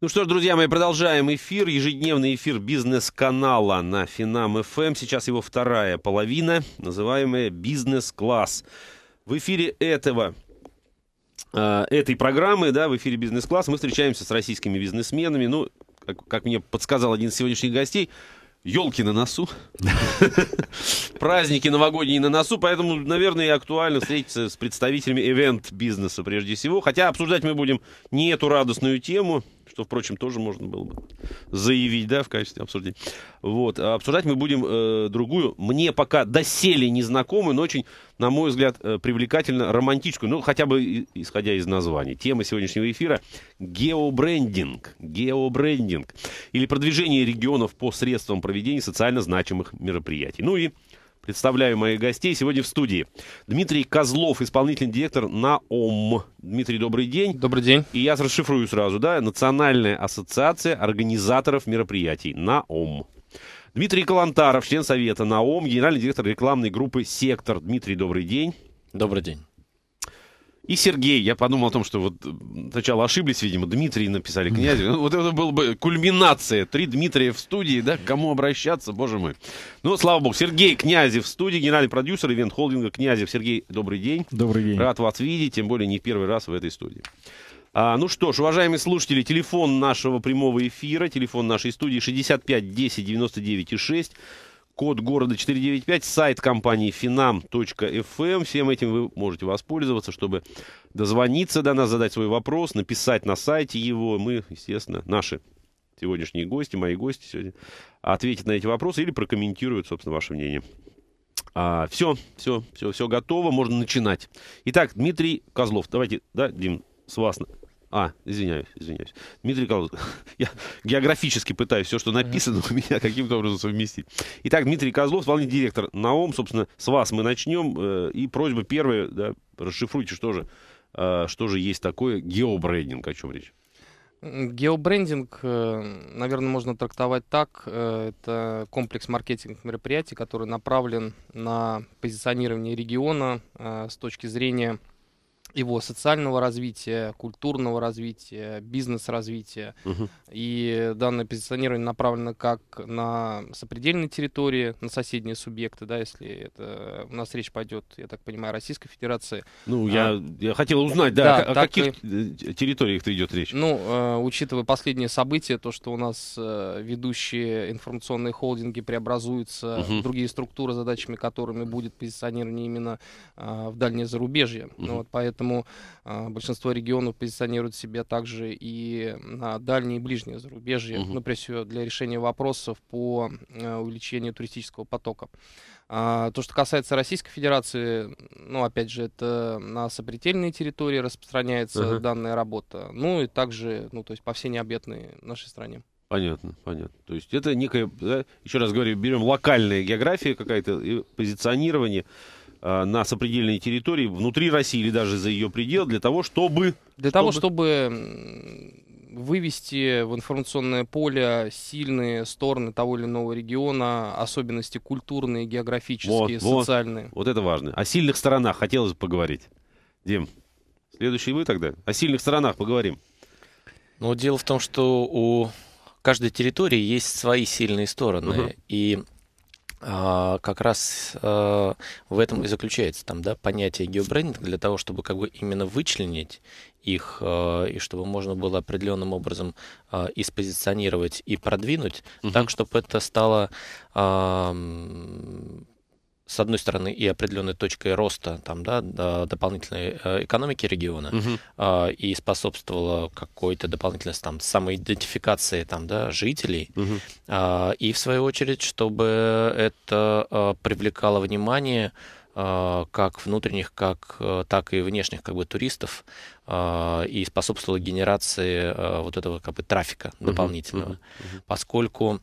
Ну что ж, друзья мои, продолжаем эфир. Ежедневный эфир бизнес-канала на Финам ФМ. Эм. Сейчас его вторая половина, называемая «Бизнес-класс». В эфире этого а, этой программы, да, в эфире «Бизнес-класс» мы встречаемся с российскими бизнесменами. Ну, как, как мне подсказал один из сегодняшних гостей, елки на носу, праздники новогодние на носу, поэтому, наверное, актуально встретиться с представителями ивент-бизнеса прежде всего. Хотя обсуждать мы будем не эту радостную тему, что, впрочем, тоже можно было бы заявить, да, в качестве обсуждения. Вот. А обсуждать мы будем э, другую, мне пока доселе незнакомую, но очень, на мой взгляд, э, привлекательно романтическую, ну, хотя бы исходя из названия. Тема сегодняшнего эфира — геобрендинг. Геобрендинг. Или продвижение регионов по средствам проведения социально значимых мероприятий. Ну и Представляю моих гостей. Сегодня в студии Дмитрий Козлов, исполнительный директор НАОМ. Дмитрий, добрый день. Добрый день. И я расшифрую сразу, да, Национальная ассоциация организаторов мероприятий, НАОМ. Дмитрий Калантаров, член совета НАОМ, генеральный директор рекламной группы «Сектор». Дмитрий, добрый день. Добрый день. И Сергей, я подумал о том, что вот э, сначала ошиблись, видимо, Дмитрий написали князю. Ну, вот это было бы кульминация. Три Дмитрия в студии, да, к кому обращаться, боже мой. Ну, слава богу, Сергей Князев в студии, генеральный продюсер ивент-холдинга Князев. Сергей, добрый день. Добрый день. Рад вас видеть, тем более не в первый раз в этой студии. А, ну что ж, уважаемые слушатели, телефон нашего прямого эфира, телефон нашей студии 65 10 99 и 6 код города 495, сайт компании finam.fm. Эм. Всем этим вы можете воспользоваться, чтобы дозвониться до нас, задать свой вопрос, написать на сайте его. Мы, естественно, наши сегодняшние гости, мои гости сегодня, ответят на эти вопросы или прокомментируют, собственно, ваше мнение. А, все, все, все, все готово, можно начинать. Итак, Дмитрий Козлов, давайте, да, Дим, с вас а, извиняюсь, извиняюсь. Дмитрий Калугин. Я географически пытаюсь все, что написано у меня, каким-то образом совместить. Итак, Дмитрий Козлов, главный директор НАОМ. Собственно, с вас мы начнем. Э, и просьба первая, да, расшифруйте, что же, э, что же есть такое геобрендинг, о чем речь. Геобрендинг, э, наверное, можно трактовать так. Это комплекс маркетинговых мероприятий, который направлен на позиционирование региона с точки зрения его социального развития, культурного развития, бизнес-развития. Угу. И данное позиционирование направлено как на сопредельные территории, на соседние субъекты, да, если это у нас речь пойдет, я так понимаю, Российской Федерации. Ну, а, я, я хотел узнать, да, да о, о каких и, территориях идет речь? Ну, э, учитывая последние события, то, что у нас э, ведущие информационные холдинги преобразуются угу. в другие структуры, задачами которыми будет позиционирование именно э, в дальнее зарубежье. Угу. Ну, вот поэтому поэтому э, большинство регионов позиционируют себя также и на дальние и ближние зарубежья, угу. Ну, например, для решения вопросов по э, увеличению туристического потока. А, то, что касается Российской Федерации, ну, опять же, это на сопредельные территории распространяется uh-huh. данная работа, ну, и также, ну, то есть по всей необъятной нашей стране. Понятно, понятно. То есть это некая, да, еще раз говорю, берем локальная география какая-то, позиционирование. Э, на сопредельной территории внутри России или даже за ее пределы для того, чтобы... Для чтобы... того, чтобы вывести в информационное поле сильные стороны того или иного региона, особенности культурные, географические, вот, социальные. Вот, вот это важно. О сильных сторонах хотелось бы поговорить. Дим, следующий вы тогда. О сильных сторонах поговорим. Ну, дело в том, что у каждой территории есть свои сильные стороны. Угу. И а, как раз а, в этом и заключается там, да, понятие геобрендинг для того, чтобы как бы именно вычленить их а, и чтобы можно было определенным образом а, и спозиционировать и продвинуть, угу. так, чтобы это стало а, с одной стороны, и определенной точкой роста там, да, дополнительной э, экономики региона, угу. и способствовало какой-то дополнительной там, самоидентификации там, да, жителей, угу. и, в свою очередь, чтобы это а, привлекало внимание как внутренних, как, э, так и внешних как бы, туристов и способствовало генерации вот этого как бы, трафика дополнительного. uh Поскольку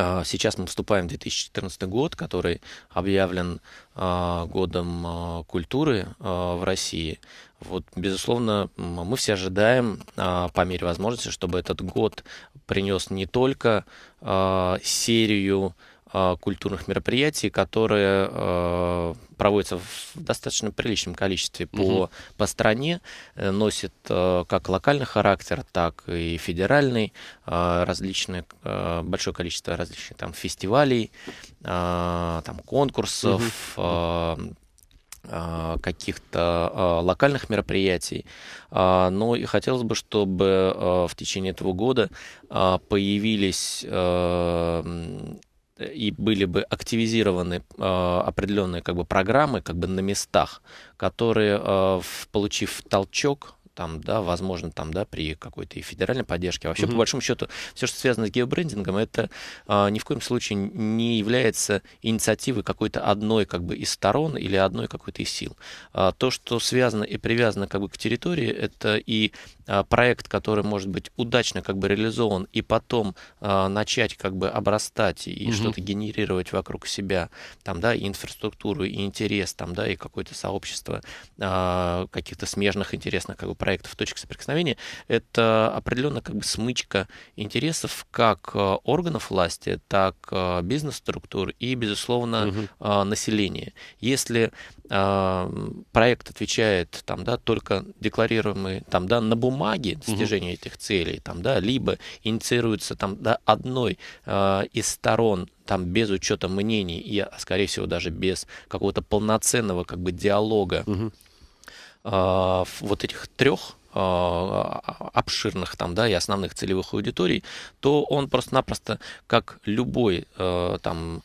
а, сейчас мы вступаем в 2014 год, который объявлен а, годом а, культуры в России. Вот, безусловно, мы все ожидаем по мере возможности, чтобы этот год принес не только серию Э, культурных мероприятий, которые э, проводятся в достаточно приличном количестве по, угу. по стране, э, носит э, как локальный характер, так и федеральный, э, различные, э, большое количество различных там, фестивалей, там, конкурсов, угу каких-то локальных мероприятий. Но и хотелось бы, чтобы в течение этого года появились и были бы активизированы э, определенные как бы программы как бы на местах, которые, э, получив толчок, там, да, возможно, там, да, при какой-то и федеральной поддержке. А вообще, угу. по большому счету, все, что связано с геобрендингом, это а, ни в коем случае не является инициативой какой-то одной, как бы, из сторон или одной какой-то из сил. А, то, что связано и привязано, как бы, к территории, это и а, проект, который может быть удачно, как бы, реализован, и потом а, начать, как бы, обрастать и угу. что-то генерировать вокруг себя, там, да, и инфраструктуру, и интерес, там, да, и какое-то сообщество а, каких-то смежных интересных, как бы, проектов проектов точек соприкосновения, это определенно как бы смычка интересов как э, органов власти, так э, бизнес-структур и, безусловно, угу. населения. Если проект отвечает там, да, только декларируемые там, да, на бумаге достижению угу. этих целей, там, да, либо инициируется там, да, одной из сторон там без учета мнений и, а, скорее всего, даже без какого-то полноценного как бы диалога угу. Э, вот этих трех э, обширных там, да, и основных целевых аудиторий, то он просто-напросто, как любой э, там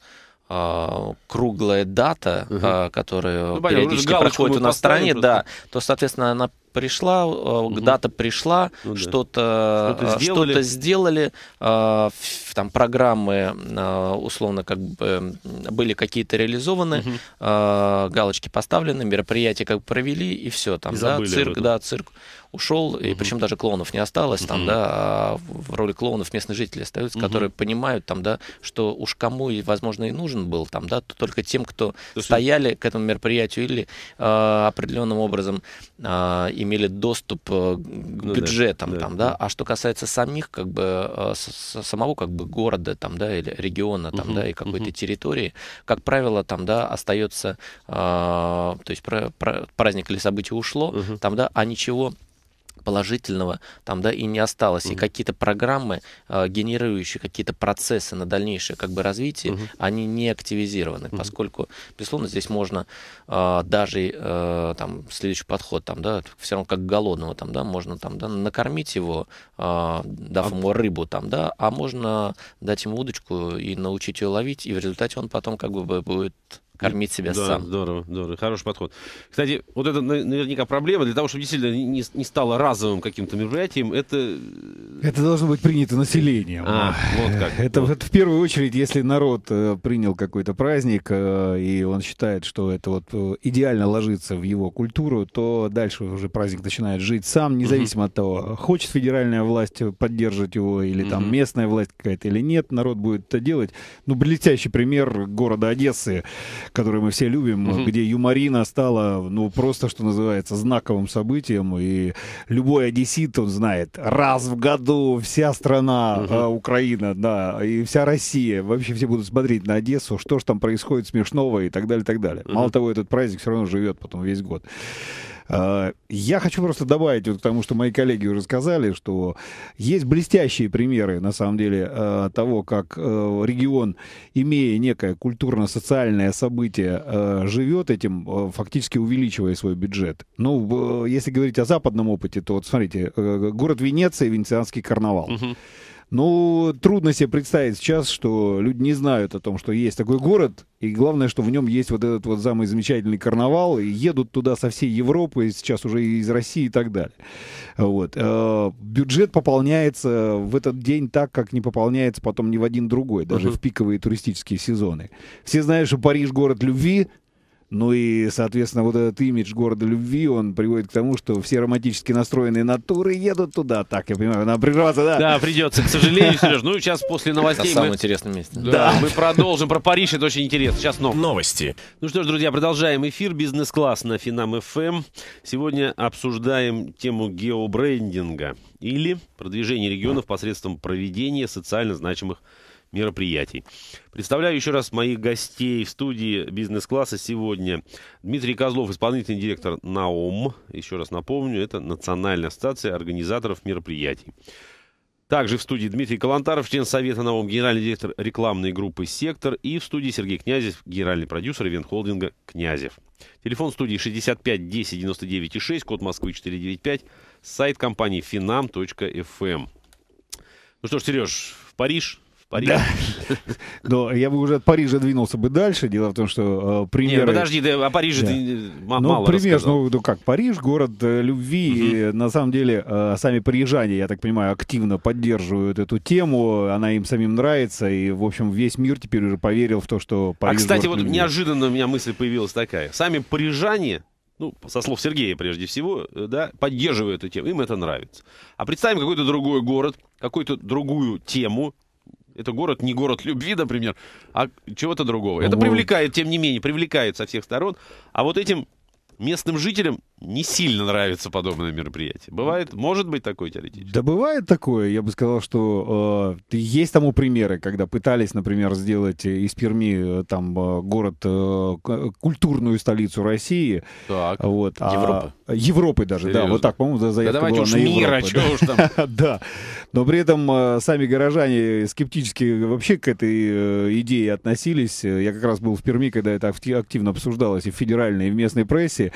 а, круглая дата, угу. А, которая ну, периодически проходит у нас в стране, просто. да, то, соответственно, она пришла, угу. дата пришла, ну, да. что-то что сделали, что сделали э, там программы э, условно как бы были какие-то реализованы, угу. э, галочки поставлены, мероприятия как бы провели и все там, и да, цирк, да, цирк ушел, и причем даже клоунов не осталось там, да, а в роли клоунов местные жители остаются, которые понимают там, да, что уж кому, и, возможно, и нужен был там, да, только тем, кто стояли к этому мероприятию или э, а, определенным образом э, имели доступ э, к ну, да, там, да. да. А что касается самих, как бы, э, самого, как бы, города там, да, или региона там, угу. да, и какой-то угу. территории, как правило, там, да, остается, э, а, то есть праздник или событие ушло, угу. там, да, а ничего положительного там, да, и не осталось. Угу. И какие-то программы, э, генерирующие какие-то процессы на дальнейшее как бы развитие, угу. они не активизированы, угу. поскольку, безусловно, здесь можно э, даже э, там следующий подход, там, да, все равно как голодного, там, да, можно там, да, накормить его, э, дав ему рыбу, там, да, а можно дать ему удочку и научить ее ловить, и в результате он потом как бы будет кормить себя да, сам. Здорово, здорово. Хороший подход. Кстати, вот это наверняка проблема. Для того, чтобы действительно не, не стало разовым каким-то мероприятием, это... Э, это должно быть принято населением. А, вот как. Это, вот. это в первую очередь, если народ э, принял какой-то праздник, э, и он считает, что это вот идеально ложится в его культуру, то дальше уже праздник начинает жить сам, независимо угу. от того, хочет федеральная власть поддерживать его, или угу. там местная власть какая-то, или нет, народ будет это делать. Ну, блестящий пример города Одессы который мы все любим, угу. где Юмарина стала, ну, просто, что называется, знаковым событием, и любой одессит, он знает, раз в году вся страна, угу. а, Украина, да, и вся Россия, вообще все будут смотреть на Одессу, что же там происходит смешного и так далее, так далее. Угу. Мало того, этот праздник все равно живет потом весь год. А, я хочу просто добавить, вот, потому что мои коллеги уже сказали, что есть блестящие примеры, на самом деле, а, того, как а, регион, имея некое культурно-социальное событие, живет этим, фактически увеличивая свой бюджет. Ну, если говорить о западном опыте, то вот смотрите, э, город Венеция, и Венецианский карнавал. Угу. Ну, трудно себе представить сейчас, что люди не знают о том, что есть такой город, и главное, что в нем есть вот этот вот самый замечательный карнавал, и едут туда со всей Европы, и сейчас уже из России и так далее. Вот. Э, бюджет пополняется в этот день так, как не пополняется потом ни в один другой, даже uh-huh. в пиковые туристические сезоны. Все знают, что Париж — город любви, ну и, соответственно, вот этот имидж города любви, он приводит к тому, что все романтически настроенные натуры едут туда, так, я понимаю, надо прерваться, да? Да, придется, к сожалению, Сереж. Ну и сейчас после новостей... На самом мы... интересном месте. Да, да, мы продолжим про Париж, это очень интересно. Сейчас новости. Новости. Ну что ж, друзья, продолжаем эфир «Бизнес-класс» на Финам-ФМ. Эм. Сегодня обсуждаем тему геобрендинга или продвижения регионов посредством проведения социально значимых мероприятий. Представляю еще раз моих гостей в студии бизнес-класса сегодня. Дмитрий Козлов, исполнительный директор НАОМ. Еще раз напомню, это Национальная ассоциация организаторов мероприятий. Также в студии Дмитрий Калантаров, член Совета Наом генеральный директор рекламной группы «Сектор». И в студии Сергей Князев, генеральный продюсер ивент-холдинга «Князев». Телефон студии 65 10 99 6, код Москвы 495, сайт компании finam.fm. Эм». Ну что ж, Сереж, в Париж Париж. Да. Но я бы уже от Парижа двинулся бы дальше. Дело в том, что э, примеры... Нет, подожди, да, о Париже ты ну, мало Ну, пример, ну, ну как, Париж, город э, любви. На самом деле, э, сами парижане, я так понимаю, активно поддерживают эту тему. Она им самим нравится. И, в общем, весь мир теперь уже поверил в то, что а, Париж... А, кстати, вот неожиданно у меня мысль появилась такая. Сами парижане ну, со слов Сергея прежде всего, э, да, поддерживают эту тему, им это нравится. А представим какой-то другой город, какую-то другую тему, это город не город любви, например, а чего-то другого. Это привлекает, тем не менее, привлекает со всех сторон. А вот этим местным жителям не сильно нравится подобное мероприятие. Бывает, может быть такое теоретически? Да бывает такое. Я бы сказал, что э, есть тому примеры, когда пытались, например, сделать из Перми э, там э, город э, э, культурную столицу России. Так. Вот. Европы. А, Европы даже, Серьезно? да. Вот так, по-моему, заявка да давайте была уж на мира, Европу. Чего уж там. да. Но при этом сами горожане скептически вообще к этой идее относились. Я как раз был в Перми, когда это активно обсуждалось и в федеральной, и в местной прессе.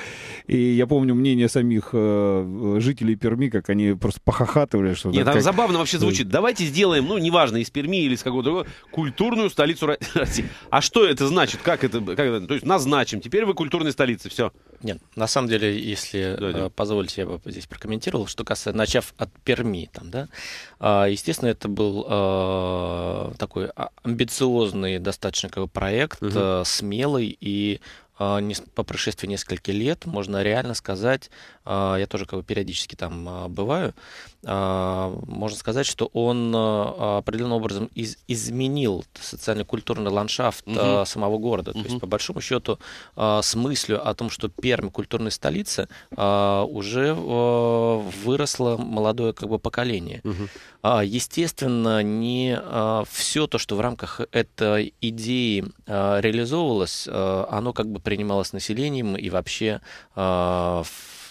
И я помню, помню мнение самих э, жителей Перми, как они просто похохатывали. Что, Нет, там как... забавно вообще звучит. Э. Давайте сделаем, ну, неважно, из Перми или из какого-то другого, культурную столицу России. А что это значит? Как это, как это? То есть назначим, теперь вы культурной столицы, все. Нет, на самом деле, если э, Давайте. позволите, я бы здесь прокомментировал, что касается, начав от Перми, там, да, а, естественно, это был э, такой а, амбициозный достаточно как бы, проект, угу. смелый и а, по прошествии нескольких лет можно реально сказать, а, я тоже как бы периодически там а, бываю, можно сказать, что он определенным образом из изменил социально-культурный ландшафт угу. самого города. Угу. То есть, по большому счету, с мыслью о том, что Пермь культурная столица, уже выросло молодое как бы поколение. Угу. Естественно, не все то, что в рамках этой идеи реализовывалось, оно как бы воспринималось населением и вообще э,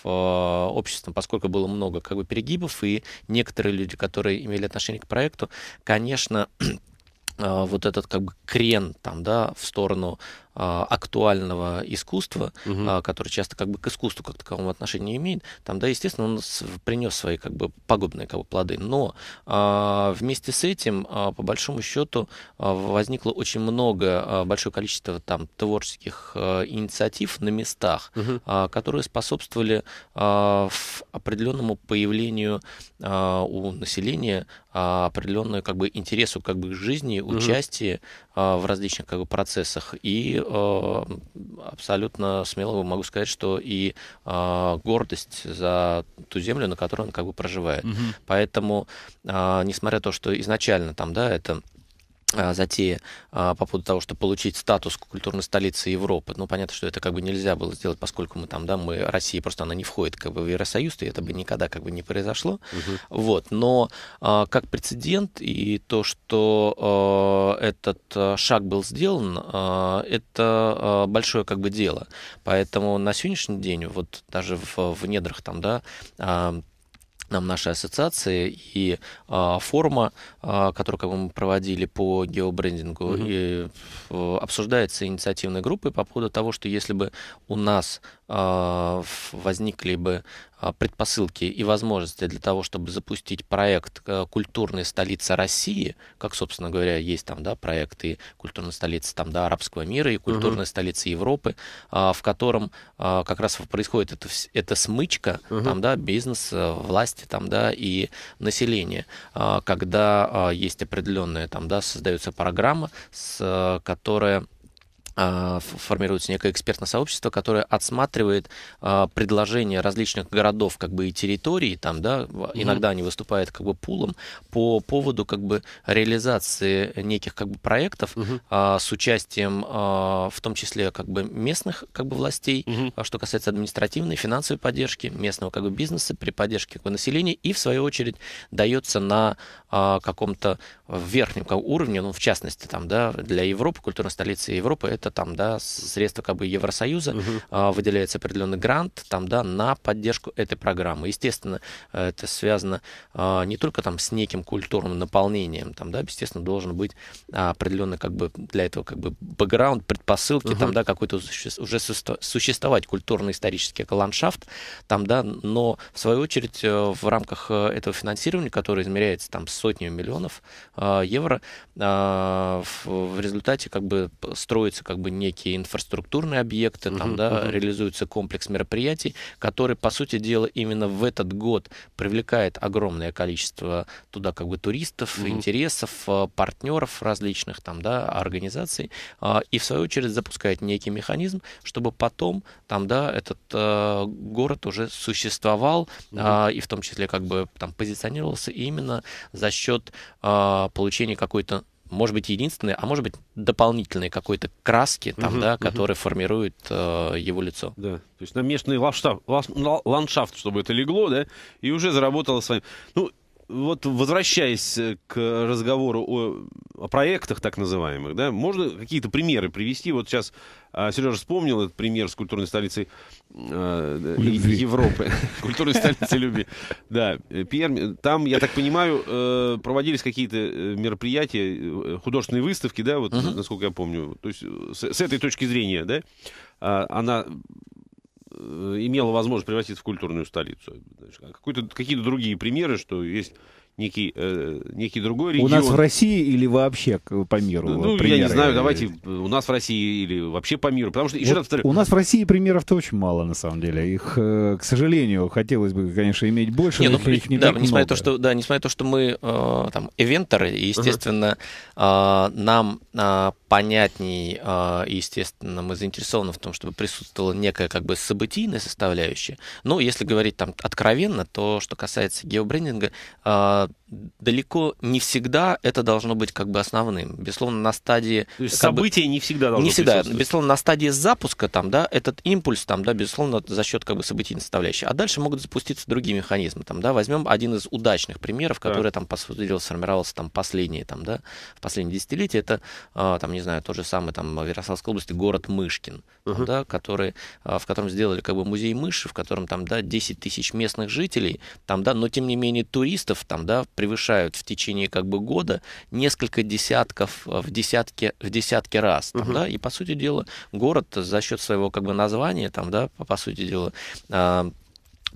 обществом, поскольку было много как бы перегибов, и некоторые люди, которые имели отношение к проекту, конечно, а, вот этот как бы крен там, да, в сторону а, актуального искусства, угу. А, который часто как бы к искусству как таковому отношения не имеет, там, да, естественно, он принес свои как бы пагубные как бы, плоды. Но а, вместе с этим, по большому счету, возникло очень много, большое количество там творческих инициатив на местах, угу. которые способствовали в определенному появлению у населения определенную как бы интересу как бы к жизни, угу. участие в различных как бы процессах и Э, абсолютно смело могу сказать, что и а, гордость за ту землю, на которой он как бы проживает. Угу. Поэтому, а, несмотря на то, что изначально там, да, это Э, затея э, по поводу того, что получить статус культурной столицы Европы. Ну, понятно, что это как бы нельзя было сделать, поскольку мы там, да, мы, Россия просто, она не входит как бы в Евросоюз, и это бы никогда как бы не произошло. Угу. Вот, но э, как прецедент и то, что этот шаг был сделан, это большое как бы дело. Поэтому на сегодняшний день, вот даже в, в недрах там, да, нам наши ассоциации и а, форма, а, которую как мы проводили по геобрендингу, mm-hmm. и, а, обсуждается инициативной группой по поводу того, что если бы у нас а, возникли бы а, предпосылки и возможности для того, чтобы запустить проект э, культурной столицы России», как, собственно говоря, есть там да, проекты культурной столицы там, да, арабского мира» и «Культурная угу. столица Европы», а, в котором как раз происходит эта, эта смычка угу. там, да, бизнес, э, власти там, да, и население, когда есть определенная, там, да, создается программа, с, э, которая а, формируется некое экспертное сообщество, которое отсматривает а, предложения различных городов, как бы и территорий, там, да, иногда они выступают как бы пулом по поводу как бы реализации неких как бы проектов mm с участием, а, в том числе как бы местных как бы властей, mm что касается административной, финансовой поддержки местного как бы бизнеса при поддержке как бы, населения и в свою очередь дается на а, каком-то верхнем как, уровне, ну в частности там, да, для Европы культурной столицы Европы это бюджета, там, да, средства как бы Евросоюза, угу. выделяется определенный грант, там, да, на поддержку этой программы. Естественно, э, это связано а, не только там с неким культурным наполнением, там, да, естественно, должен быть а, определенный как бы для этого как бы бэкграунд, предпосылки, угу. там, да, какой-то уже существовать культурно-исторический ландшафт, там, да, но в свою очередь э, в рамках э, этого финансирования, которое измеряется там сотнями миллионов евро, в результате как бы строится как как бы некие инфраструктурные объекты, там, да, uh реализуется комплекс мероприятий, который, по сути дела, именно в этот год привлекает огромное количество туда как бы туристов, uh интересов, э, партнеров различных там, да, организаций, а, и в свою очередь запускает некий механизм, чтобы потом там, да, этот э, город уже существовал, uh и в том числе как бы там позиционировался именно за счет а, получения какой-то может быть, единственной, а может быть, дополнительные какой-то краски, там, угу, да, угу. которая формирует э, его лицо. Да, то есть намешанный ландшафт, ландшафт, чтобы это легло, да, и уже заработало своим. Ну, вот возвращаясь э, к разговору о, о проектах так называемых, да, можно какие-то примеры привести? Вот сейчас а, Сережа вспомнил этот пример с культурной столицей э, э любви. Европы. Культурной столицей любви. Да, э, Пермь. Там, я так понимаю, проводились какие-то мероприятия, художественные выставки, да, вот, насколько я помню. То есть с этой точки зрения, да, а, она Э, имела возможность превратиться в культурную столицу. А какие-то другие примеры, что есть некий, э, некий другой регион. У нас в России или вообще по миру? Ну, примеры? я не знаю, давайте у нас в России или вообще по миру. Потому что, еще вот раз повторю. У нас в России примеров-то очень мало, на самом деле. Их, э, к сожалению, хотелось бы, конечно, иметь больше, не, но ну, их не да, так несмотря много. То, что, да, несмотря на то, что мы э, там эвенторы, естественно, uh-huh. э, нам э, понятней, э, естественно, мы заинтересованы в том, чтобы присутствовала некая как бы событийная составляющая. Но если говорить там откровенно, то что касается геобрендинга, э, далеко не всегда это должно быть как бы основным. Безусловно, на стадии... То есть события бы, не всегда должно Не всегда. Безусловно, на стадии запуска там, да, этот импульс там, да, безусловно, за счет как бы событийной составляющей. А дальше могут запуститься другие механизмы. Там, да, возьмем один из удачных примеров, который да. там, по сути дела, сформировался там последние, там, да, в последние десятилетия. Это, а, там, не знаю, тот же самый там в Ярославской области город Мышкин, угу. там, да, который, а, в котором сделали как бы музей мыши, в котором там, да, 10 тысяч местных жителей, там, да, но тем не менее туристов, там, да, да, превышают в течение как бы года несколько десятков, э, в, десятки, в десятки раз. Там, угу. да, и, по сути дела, город за счет своего как бы названия, там, да, по, по сути дела, э,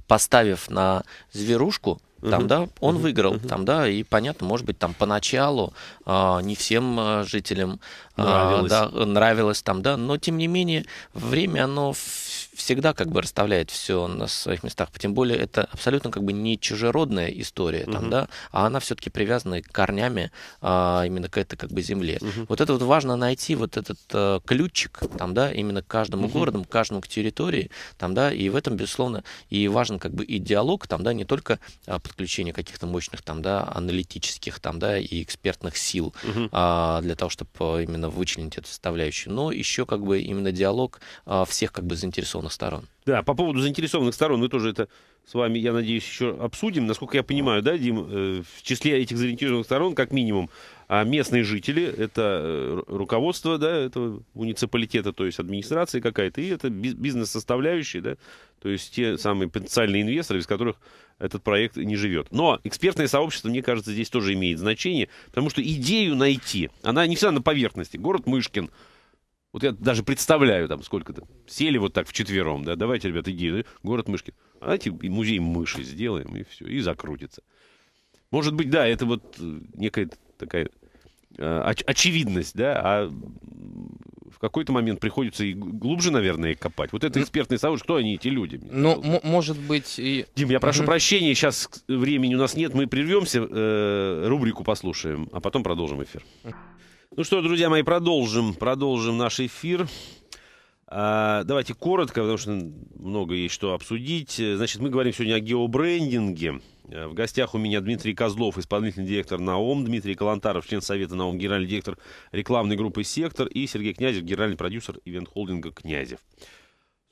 поставив на зверушку, там, да, он выиграл, там, да, и понятно, может быть, там поначалу э, не всем э, жителям а, нравилось. А, да, нравилось там, да, но тем не менее время, оно всегда как бы расставляет все на своих местах. Тем более это абсолютно как бы не чужеродная история, угу. там, да, а она все-таки привязана корнями а, именно к этой как бы земле. Угу. Вот это вот важно найти вот этот а, ключик, там, да, именно к каждому угу. городу, к каждому к территории, там, да, и в этом, безусловно, и важен как бы и диалог, там, да, не только а, подключение каких-то мощных, там, да, аналитических, там, да, и экспертных сил угу. а, для того, чтобы э, именно вычленить эту составляющую, но еще как бы именно диалог а, всех как бы заинтересованных сторон. Да, по поводу заинтересованных сторон, мы тоже это с вами, я надеюсь, еще обсудим. Насколько я понимаю, да, Дим, э, в числе этих заинтересованных сторон, как минимум, а, местные жители, это э, руководство, да, этого муниципалитета, то есть администрации какая-то, и это бизнес-составляющая, да, то есть те самые потенциальные инвесторы, без которых этот проект не живет. Но экспертное сообщество, мне кажется, здесь тоже имеет значение, потому что идею найти, она не всегда на поверхности. Город Мышкин, вот я даже представляю, там сколько-то, сели вот так вчетвером, да, давайте, ребята, идею, город Мышкин. Давайте музей мыши сделаем, и все, и закрутится. Может быть, да, это вот э, некая такая э, оч- очевидность, да, а в какой-то момент приходится и глубже, наверное, копать. Вот это экспертный совет, кто они, эти люди? Ну, может быть... И... Дим, я прошу угу. прощения, сейчас времени у нас нет, мы прервемся, э, рубрику послушаем, а потом продолжим эфир. Ну что, друзья мои, продолжим, продолжим наш эфир. А, давайте коротко, потому что много есть что обсудить. Значит, мы говорим сегодня о геобрендинге. Э, в гостях у меня Дмитрий Козлов, исполнительный директор НАОМ, Дмитрий Калантаров, член Совета НАОМ, генеральный директор рекламной группы «Сектор» и Сергей Князев, генеральный продюсер ивент-холдинга «Князев».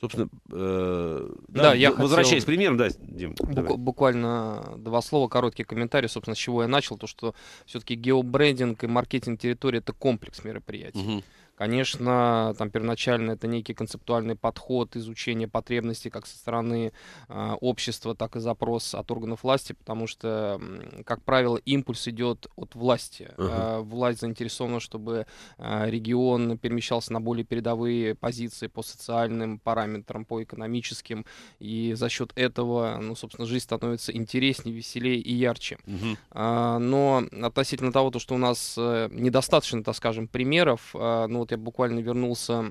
Собственно, э, да, да, я возвращаясь хотел... примером, да, Дим. Бук- давай. буквально два слова, короткий комментарий, собственно, с чего я начал, то что все-таки геобрендинг и маркетинг территории это комплекс мероприятий. Угу. Конечно, там первоначально это некий концептуальный подход изучения потребностей как со стороны э, общества, так и запрос от органов власти, потому что, как правило, импульс идет от власти. Uh-huh. Э, власть заинтересована, чтобы э, регион перемещался на более передовые позиции по социальным параметрам, по экономическим, и за счет этого, ну, собственно, жизнь становится интереснее, веселее и ярче. Uh-huh. Э, но относительно того, то, что у нас э, недостаточно, так скажем, примеров, ну, вот я буквально вернулся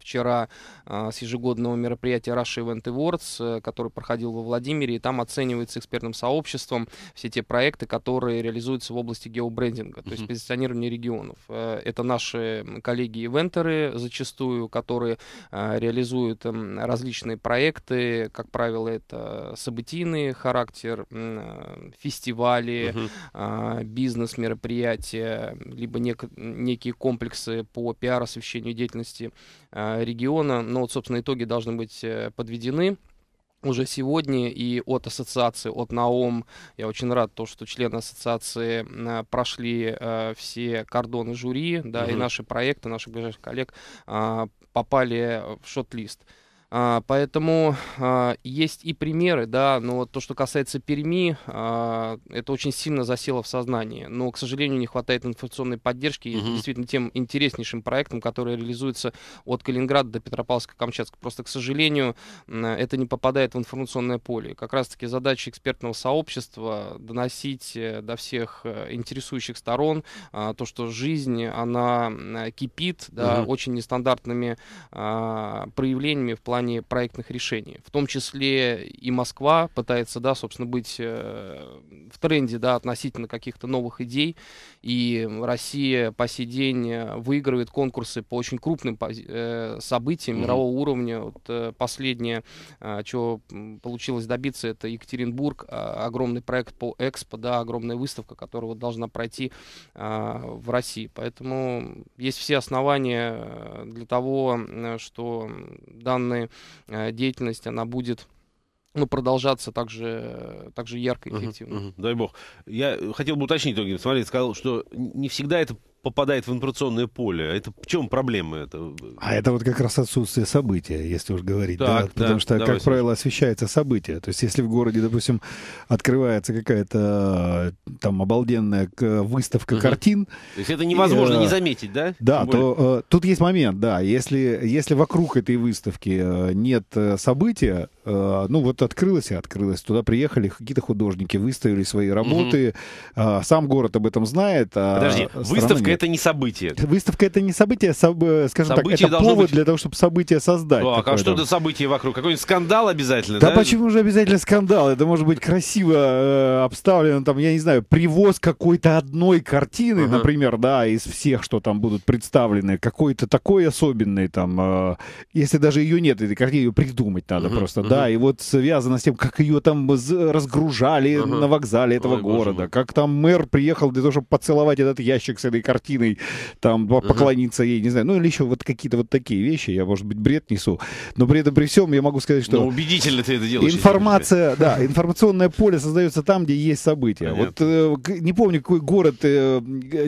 вчера а, с ежегодного мероприятия Russia Event Awards, э, который проходил во Владимире, и там оценивается экспертным сообществом все те проекты, которые реализуются в области геобрендинга, то есть позиционирование регионов. Э, это наши коллеги-ивентеры зачастую, которые а, реализуют различные проекты, как правило, это событийный характер, фестивали, а, бизнес-мероприятия, либо нек- некие комплексы по по пиар-освещению деятельности а, региона. Но ну вот, собственно, итоги должны быть э, подведены уже сегодня и от ассоциации, от НАОМ. Я очень рад, то, что члены ассоциации прошли э, все кордоны жюри, да, угу. и наши проекты, наших ближайших коллег а, попали в шот-лист. А, поэтому а, есть и примеры, да, но вот то, что касается Перми, а, это очень сильно засело в сознании. Но, к сожалению, не хватает информационной поддержки. Угу. Действительно, тем интереснейшим проектом, который реализуется от Калининграда до Петропавловска-Камчатска. Просто, к сожалению, это не попадает в информационное поле. Как раз-таки задача экспертного сообщества доносить э, до всех э, интересующих сторон то, что жизнь, она кипит, да, угу. очень нестандартными проявлениями в плане плане проектных решений. В том числе и Москва пытается, да, собственно, быть э, в тренде, да, относительно каких-то новых идей. И Россия по сей день э, выигрывает конкурсы по очень крупным э, событиям mm-hmm. мирового уровня. Вот последнее, чего получилось добиться, это Екатеринбург, а, огромный проект по Экспо, да, огромная выставка, которая вот должна пройти а, в России. Поэтому есть все основания для того, что данные культурной э, деятельности, она будет ну, продолжаться так же, так же ярко и эффективно. Uh-huh, uh-huh. Дай бог. Я хотел бы уточнить, Дорогим, смотри, сказал, что не всегда это попадает в информационное поле. Это в чем проблема это? А это вот как раз отсутствие события, если уж говорить. Так, да? да Потому что, давай, как правило, освещается событие. То есть, если в городе, допустим, открывается какая-то э, там обалденная выставка угу. картин. То есть это невозможно и, э, не заметить, да? Да, то э, тут есть момент, да. Если, если вокруг этой выставки э, нет события, э, ну вот открылось и открылось. Туда приехали какие-то художники, выставили свои работы. Угу. Э, сам город об этом знает. А Подожди, выставка это не событие. Выставка это не событие, а соб... Э, скажем событие так, это повод быть... для того, чтобы событие создать. Так, а что это событие вокруг? Какой-нибудь скандал обязательно, да? Да почему же обязательно скандал? Это может быть красиво э, обставлено, там, я не знаю, привоз какой-то одной картины, uh-huh. например, да, из всех, что там будут представлены, какой-то такой особенный там, э, если даже ее нет, этой картины, ее придумать надо uh-huh. просто, uh-huh. да, и вот связано с тем, как ее там разгружали uh-huh. на вокзале этого Ой, города, как там мэр приехал для того, чтобы поцеловать этот ящик с этой картиной, картиной, там, поклониться ей, не знаю, ну или еще вот какие-то вот такие вещи, я, может быть, бред несу, но при этом при всем я могу сказать, что... Но ну, убедительно ты это делаешь. Информация, да, информационное поле создается там, где есть события. Понятно. Вот э, не помню, какой город э,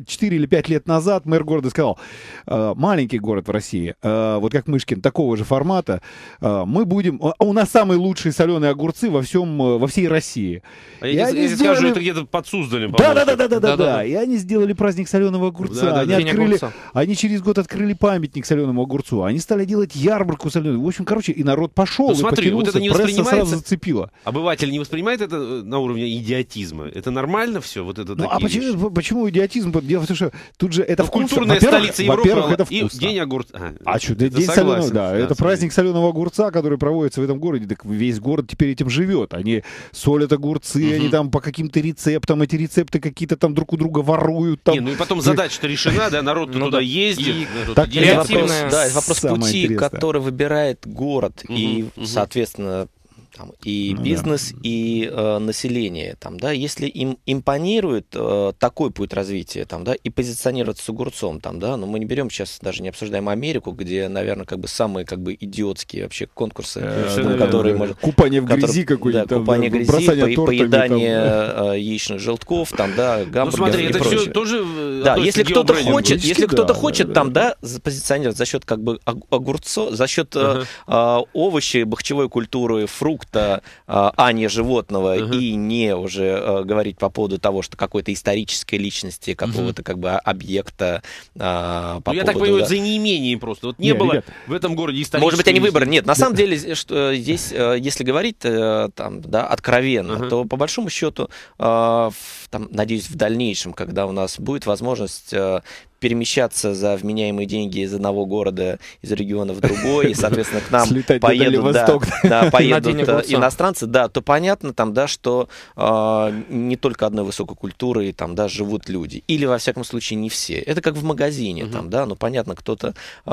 4 или 5 лет назад мэр города сказал, э, маленький город в России, э, вот как Мышкин, такого же формата, э, мы будем... А, у нас самые лучшие соленые огурцы во всем, э, во всей России. А я, не я сделали... скажу, это где-то под Суздалем, да, да, да, да, да, да, да, да. И они сделали праздник соленого огурца. Да, да, они, открыли, огурца. они через год открыли памятник соленому огурцу. Они стали делать ярмарку соленую. В общем, короче, и народ пошел. Ну, смотри, и вот это не воспринимается. сразу зацепило. Обыватель не воспринимает это э, на уровне идиотизма. Это нормально все? Вот это ну, а почему, почему идиотизм? Дело в том, что тут же это ну, вкусно. Культурная столица Европы. Во-первых, это И день огурца. А, а что, день соленого, да. да это смотри. праздник соленого огурца, который проводится в этом городе. Так весь город теперь этим живет. Они солят огурцы, угу. они там по каким-то рецептам. Эти рецепты какие-то там друг у друга воруют. Там. Не, ну и потом задача задача-то решена, да, народ ну, туда да. ездит. И, так, и вопрос, да, вопрос пути, который выбирает город, угу, и, угу. соответственно, там, и ну, бизнес, да. и э, население, там, да, если им импонирует э, такой путь развития, там, да, и позиционировать с огурцом, там, да, но ну, мы не берем сейчас даже не обсуждаем Америку, где, наверное, как бы самые как бы идиотские вообще конкурсы, э, которые да, может, купание в грязи какой-то, да, купание да, э, грязи, бросание по, тортами, поедание там. Э, яичных желтков, там, да, гамбургеров ну, смотри, и прочее. Все тоже э, да, если кто-то хочет, если да, кто-то хочет, да, там, да, да, позиционировать за счет как бы огурцо, за счет uh-huh. э, овощей, бахчевой культуры, фрукт факта, а, а не животного, uh-huh. и не уже а, говорить по поводу того, что какой-то исторической личности, какого-то uh-huh. как бы объекта. А, по ну, поводу... Я так понимаю, да. за неимением просто. Вот не, не было ребят. в этом городе исторической Может быть, они выборы. Нет, на самом деле, что э, здесь, э, если говорить э, там, да, откровенно, uh-huh. то по большому счету, там, надеюсь, в дальнейшем, когда у нас будет возможность перемещаться за вменяемые деньги из одного города, из региона в другой, и, соответственно, к нам Слетать поедут, да, да, поедут э, иностранцы, да, то понятно там, да, что э, не только одной высокой культуры там, да, живут люди. Или, во всяком случае, не все. Это как в магазине угу. там, да, ну, понятно, кто-то э,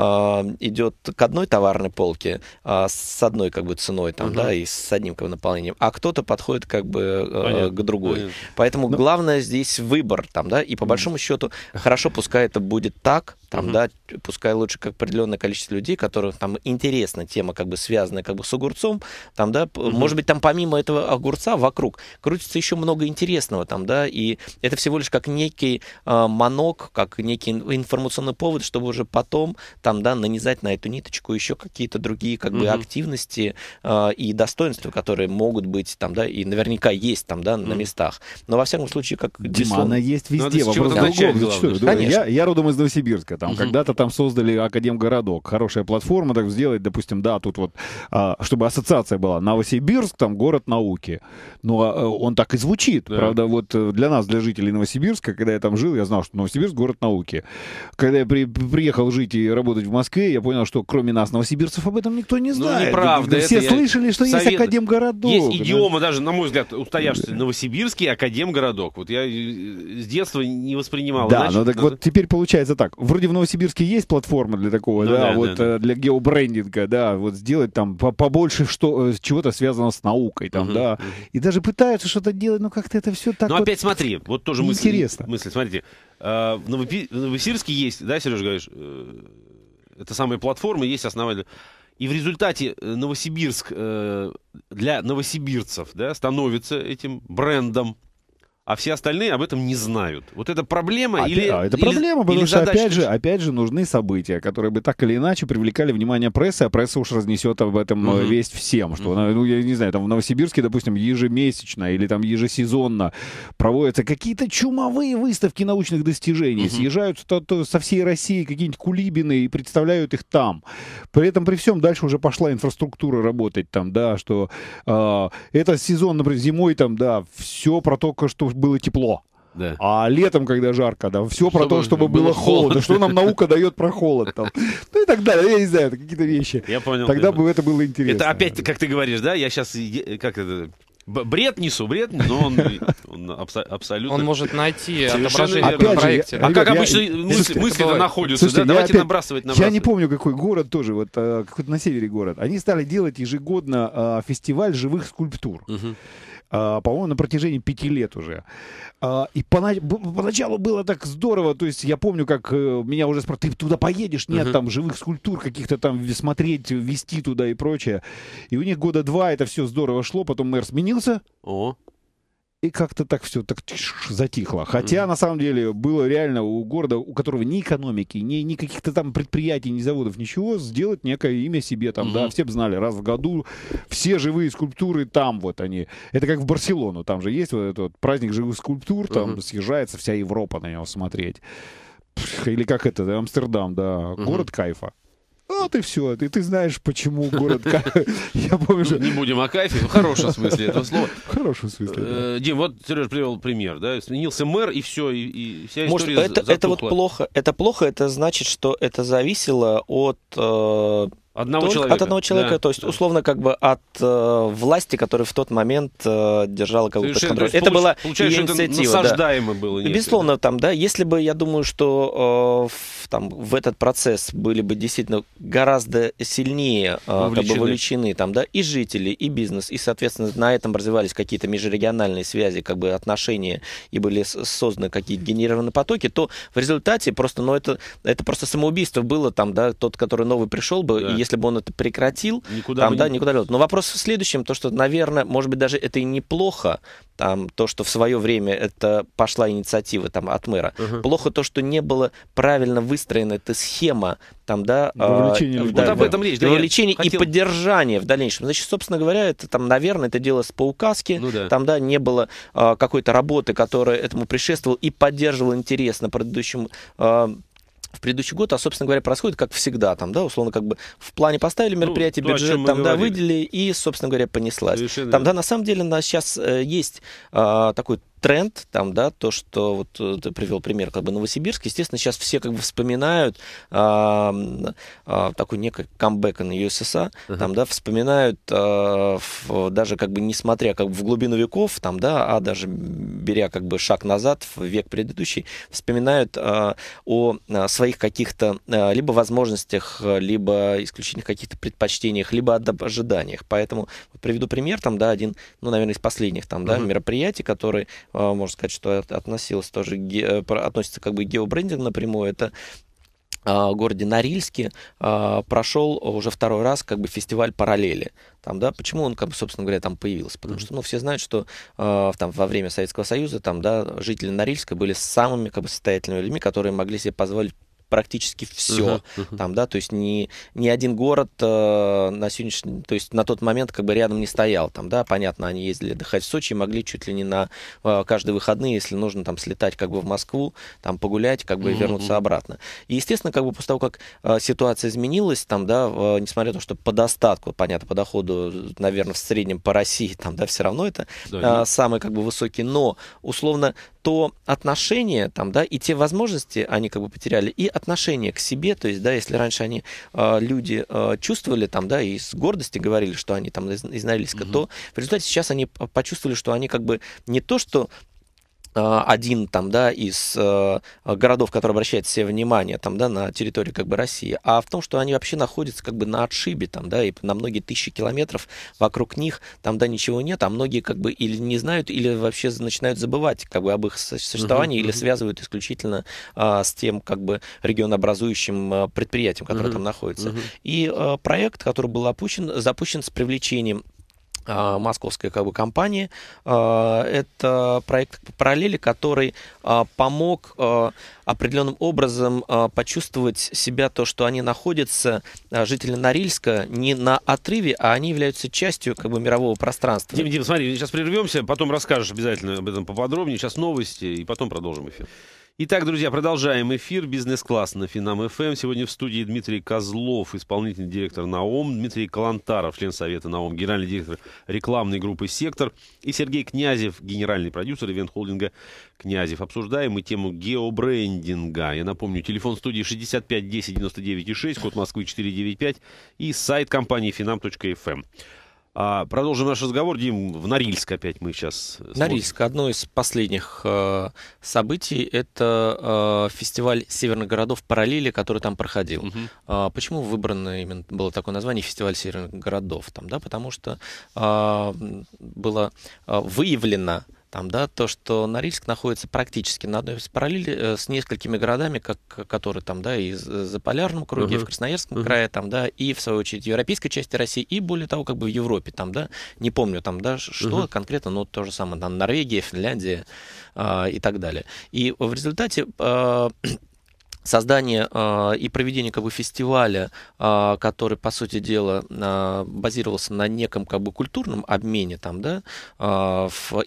идет к одной товарной полке э, с одной, как бы, ценой там, угу. да, и с одним, как бы, наполнением, а кто-то подходит, как бы, э, к другой. Понятно. Поэтому Но... Ну, главное здесь выбор там, да, и по большому счету хорошо пускает это будет так, там, угу. да, пускай лучше как определенное количество людей, которых там интересна тема, как бы связанная как бы с огурцом, там, да, угу. может быть, там помимо этого огурца вокруг крутится еще много интересного, там, да, и это всего лишь как некий э, манок, как некий информационный повод, чтобы уже потом, там, да, нанизать на эту ниточку еще какие-то другие, как угу. бы, активности э, и достоинства, которые могут быть, там, да, и наверняка есть, там, да, на местах. Но во всяком случае, как... Димана есть везде, Надо вопрос в ну Я, я я родом из Новосибирска, там угу. когда-то там создали Академгородок, хорошая платформа, так сделать, допустим, да, тут вот, а, чтобы ассоциация была, Новосибирск, там город науки, но ну, а, э, он так и звучит, да. правда, вот э, для нас, для жителей Новосибирска, когда я там жил, я знал, что Новосибирск город науки. Когда я при, приехал жить и работать в Москве, я понял, что кроме нас, новосибирцев, об этом никто не ну, знает. Ну, неправда. Все это слышали, что совет... есть Академгородок. Есть идиома да? даже, на мой взгляд, устоявшийся Новосибирский Академгородок. Вот я э, с детства не воспринимал. Да, значит, ну так надо... вот теперь получается так. Вроде в Новосибирске есть платформа для такого, ну, да, да, вот да. Э, для геобрендинга, да, вот сделать там побольше что, э, чего-то связанного с наукой, там, угу, да. Угу. И даже пытаются что-то делать, но как-то это все так. Ну, вот опять смотри, вот тоже мысль. Интересно. Мысль, смотрите. Э, в Новосибирске есть, да, Сереж, говоришь, это самые платформы есть основатель. И в результате Новосибирск для новосибирцев да, становится этим брендом а все остальные об этом не знают. Вот это проблема а, или а, это проблема, или, потому или что задача... опять же, опять же нужны события, которые бы так или иначе привлекали внимание прессы, а пресса уж разнесет об этом угу. весть всем, что, угу. ну я не знаю, там в Новосибирске, допустим, ежемесячно или там ежесезонно проводятся какие-то чумовые выставки научных достижений, угу. съезжаются то, то, со всей России какие-нибудь кулибины и представляют их там. При этом при всем дальше уже пошла инфраструктура работать там, да, что э, это сезон, например, зимой там, да, все про то, что было тепло. Да. А летом, когда жарко, да, все чтобы про то, чтобы было, было холодно. холодно. Что нам наука дает про холод там. Ну и так далее, я не знаю, какие-то вещи. Я понял. Тогда бы это было интересно. Это опять, как ты говоришь, да, я сейчас, э, как это, Бред несу, бред, но он, он абсолютно... Он может найти отображение в проекте. Же, а как я, обычно я, мысли, мысли находятся, слушайте, да? Давайте опять, набрасывать, набрасывать. Я не помню, какой город тоже, вот э, какой-то на севере город. Они стали делать ежегодно э, фестиваль живых скульптур. Угу. А, по-моему, на протяжении пяти лет уже. А, и поначалу было так здорово, то есть я помню, как э, меня уже спрашивали, ты туда поедешь? Нет, uh-huh. там живых скульптур каких-то там смотреть, вести туда и прочее. И у них года два это все здорово шло, потом мэр сменился. О и как-то так все так затихло. Хотя, mm-hmm. на самом деле, было реально у города, у которого ни экономики, ни, ни каких-то там предприятий, ни заводов, ничего, сделать некое имя себе там, mm-hmm. да, все бы знали, раз в году все живые скульптуры там вот они. Это как в Барселону, там же есть вот этот вот праздник живых скульптур, там mm-hmm. съезжается вся Европа на него смотреть. Или как это, Амстердам, да, mm-hmm. город кайфа. Вот и все. И ты знаешь, почему город... Я помню, что... Не будем о кайфе, в хорошем смысле этого слова. В хорошем смысле, э, Дим, вот Сереж привел пример, да? Сменился мэр, и все, и вся Может, это, это вот плохо. Это плохо, это значит, что это зависело от э, Одного Только человека. От одного человека, да, то есть да. условно как бы от э, власти, которая в тот момент э, держала кого-то под контролем. Это была инициатива. Это да. было. Некогда. Безусловно, там, да, если бы, я думаю, что э, в, там, в этот процесс были бы действительно гораздо сильнее э, вовлечены. Как бы, вовлечены там, да, и жители, и бизнес, и, соответственно, на этом развивались какие-то межрегиональные связи, как бы отношения, и были созданы какие-то генерированные потоки, то в результате просто, ну, это, это просто самоубийство было там, да, тот, который новый пришел бы, да если бы он это прекратил, никуда там, да, не никуда лед. Но вопрос в следующем, то, что, наверное, может быть, даже это и неплохо, там, то, что в свое время это пошла инициатива там от мэра. Угу. Плохо то, что не было правильно выстроена эта схема, там, да, вовлечение, а, э, да, об этом речь, да, вовлечение хотел... и поддержание в дальнейшем. Значит, собственно говоря, это там, наверное, это дело с по указке, ну, да. там, да, не было э, какой-то работы, которая этому предшествовала и поддерживала интерес на предыдущем э, в предыдущий год, а, собственно говоря, происходит, как всегда, там, да, условно, как бы в плане поставили ну, мероприятие, ну, то, бюджет там, да, выделили, и, собственно говоря, понеслась. Совершенно там, верно. да, на самом деле, у нас сейчас э, есть а, такой тренд, там, да, то, что вот э, ты привел пример, как бы Новосибирск, естественно, сейчас все как бы вспоминают а, а, такой некий камбэк на USSR, uh-huh. А, там, да, вспоминают а, в, даже как бы несмотря как бы в глубину веков, там, да, а даже беря как бы шаг назад в век предыдущий, вспоминают а, о а, своих каких-то а, либо возможностях, либо исключительных каких-то предпочтениях, либо ожиданиях. Поэтому приведу пример, там, да, один, ну, наверное, из последних, там, uh-huh. да, мероприятий, которые Э, можно сказать, что относилось тоже, э, относится как бы геобрендинг напрямую, это а, городе Норильске а, прошел уже второй раз как бы фестиваль параллели. Там, да, почему он, как бы, собственно говоря, там появился? Потому что, ну, все знают, что э, там во время Советского Союза там, да, жители Норильска были самыми как бы состоятельными людьми, которые могли себе позволить практически все. Uh-huh, uh-huh. Там, да, то есть ни, ни один город э, на сегодняшний, то есть на тот момент как бы рядом не стоял. Там, да, понятно, они ездили отдыхать в Сочи, могли чуть ли не на э, каждые выходные, если нужно, там слетать как бы в Москву, там погулять, как бы uh-huh. и вернуться обратно. И, естественно, как бы после того, как э, ситуация изменилась, там, да, э, несмотря на то, что по достатку, понятно, по доходу, наверное, в среднем по России, там, да, все равно это да, э, самый как бы высокий, но условно то отношения там, да, и те возможности они как бы потеряли, и отношение к себе, то есть, да, если раньше они э, люди э, чувствовали там, да, и с гордости говорили, что они там из, из Норильска, угу. то в результате сейчас они почувствовали, что они как бы не то, что а, один там, да, из э, городов, который обращает все внимание там, да, на территории как бы России, а в том, что они вообще находятся как бы на отшибе там, да, и на многие тысячи километров вокруг них там, да, ничего нет, а многие как бы или не знают, или вообще начинают забывать как бы об их существовании, uh-huh, или uh-huh. связывают исключительно а, с тем как бы регионообразующим а, предприятием, которое uh-huh, там находится. Uh-huh. И а, проект, который был опущен, запущен с привлечением а, московской как бы, компании. А, это проект «Параллели», который а, помог определенным образом почувствовать себя то, что они находятся, жители Норильска, не на отрыве, а они являются частью как бы, мирового пространства. Дим, Дим, смотри, сейчас прервемся, потом расскажешь обязательно об этом поподробнее. Сейчас новости, и потом продолжим эфир. Итак, друзья, продолжаем эфир «Бизнес-класс» на Финам ФМ. Эм. Сегодня в студии Дмитрий Козлов, исполнительный директор НАОМ, Дмитрий Калантаров, член Совета НАОМ, генеральный директор рекламной группы «Сектор» и Сергей Князев, генеральный продюсер ивент-холдинга «Князев». Обсуждаем мы тему геобрендинга. Я напомню, телефон студии 65 10 99 6, код Москвы 495 и сайт компании finam.fm. А, продолжим наш разговор, Дим, в Норильск опять мы сейчас. Смотрим. Норильск. Одно из последних э, событий – это э, фестиваль северных городов «Параллели», который там проходил. Угу. Э, почему выбрано именно было такое название «Фестиваль северных городов»? Там, да, потому что э, было э, выявлено там, да, то, что Норильск находится практически на одной параллели э, с несколькими городами, как, которые там, да, и э, за Полярном круге, uh-huh. в Красноярском uh-huh. крае, там, да, и, в свою очередь, в европейской части России, и, более того, как бы в Европе, там, да, не помню, там, да, что uh-huh. конкретно, но то же самое, там, Норвегия, Финляндия э, и так далее. И в результате э, создание э, и проведение как бы фестиваля, э, который, по сути дела, э, базировался на неком как бы культурном обмене там, да,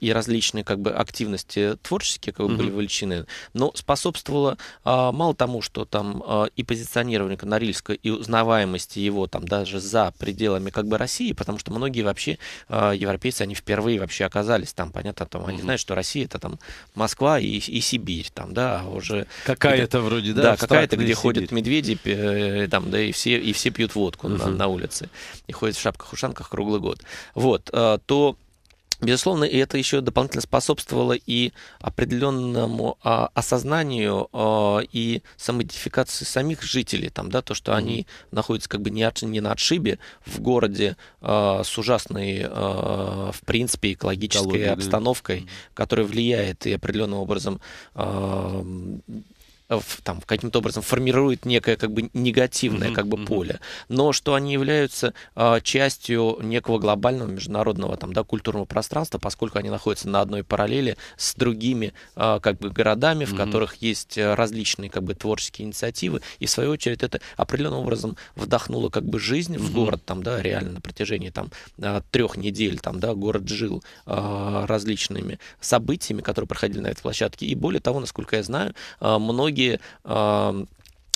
и различные как бы активности творческие как бы, были вовлечены, но способствовало мало тому, что там и позиционирование Канарильска, и узнаваемости его там даже за пределами как бы России, потому что многие вообще европейцы, они впервые вообще оказались там, понятно, там, они знают, что Россия это там Москва и, и Сибирь там, да, а уже... Какая-то это, вроде, да? Да, какая-то, где сидит. ходят медведи, э, там, да, и все, и все пьют водку угу. на, на улице. И ходят в шапках-ушанках круглый год. Вот, э, то Безусловно, и это еще дополнительно способствовало и определенному а, осознанию а, и самодификации самих жителей, там, да, то, что mm-hmm. они находятся как бы не, от, не на отшибе в городе а, с ужасной, а, в принципе, экологической Экология, обстановкой, да. которая влияет и определенным образом а, там каким-то образом формирует некое как бы негативное как бы поле, но что они являются э, частью некого глобального международного там да культурного пространства, поскольку они находятся на одной параллели с другими э, как бы городами, в которых есть э, различные как бы творческие инициативы, и в свою очередь это определенным образом вдохнуло как бы жизнь в город там да реально на протяжении там а, трех недель там да город жил э, различными событиями, которые проходили на этой площадке, и более того, насколько я знаю, многие многие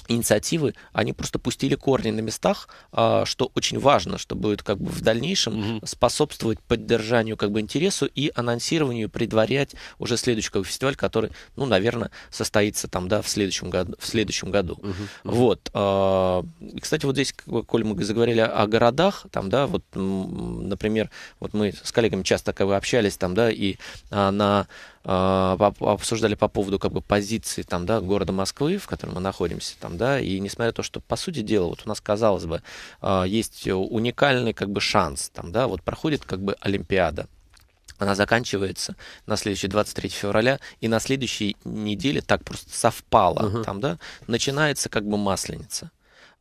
инициативы, они просто пустили корни на местах, а, что очень важно, что будет как бы в дальнейшем Mm -hmm. способствовать поддержанию как бы интересу и анонсированию, предварять уже следующий как бы, фестиваль, который, ну, наверное, состоится там, да, в следующем году. В следующем году. Угу. Mm -hmm. Вот. А, и, кстати, вот здесь, коль мы заговорили о городах, там, да, вот, например, вот мы с коллегами часто как бы общались там, да, и а, на а, обсуждали по поводу как бы позиции там, да, города Москвы, в котором мы находимся, там, да, и несмотря на то, что, по сути дела, вот у нас, казалось бы, а, есть уникальный как бы шанс, там, да, вот проходит как бы Олимпиада, она заканчивается на следующий 23 февраля, и на следующей неделе так просто совпало, uh-huh. там, да, начинается как бы масленица.